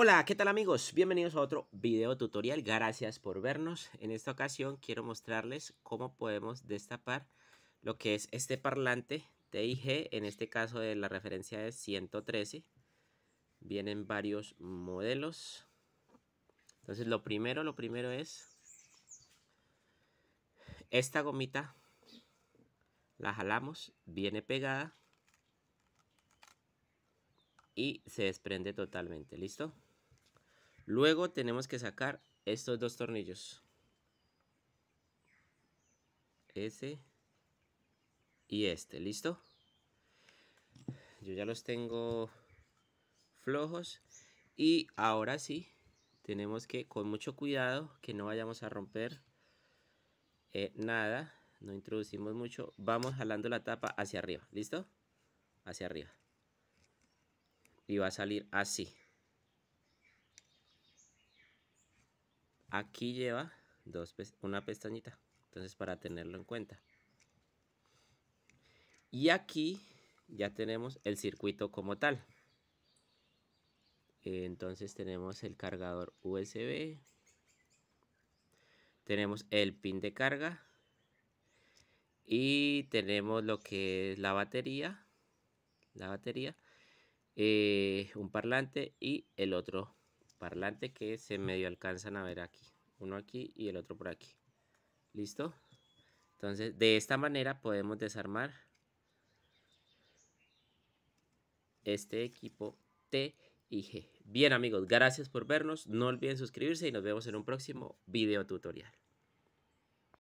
Hola, ¿qué tal amigos? Bienvenidos a otro video tutorial, gracias por vernos. En esta ocasión quiero mostrarles cómo podemos destapar lo que es este parlante TIG, en este caso de la referencia de 113. Vienen varios modelos. Entonces lo primero, lo primero es esta gomita, la jalamos, viene pegada y se desprende totalmente, ¿listo? Luego tenemos que sacar estos dos tornillos. ese y este, ¿listo? Yo ya los tengo flojos y ahora sí tenemos que con mucho cuidado que no vayamos a romper eh, nada no introducimos mucho vamos jalando la tapa hacia arriba listo hacia arriba y va a salir así aquí lleva una pestañita entonces para tenerlo en cuenta y aquí ya tenemos el circuito como tal entonces tenemos el cargador USB tenemos el pin de carga y tenemos lo que es la batería la batería eh, un parlante y el otro parlante que se medio alcanzan a ver aquí. Uno aquí y el otro por aquí. ¿Listo? Entonces, de esta manera podemos desarmar este equipo T y G. Bien amigos, gracias por vernos. No olviden suscribirse y nos vemos en un próximo video tutorial.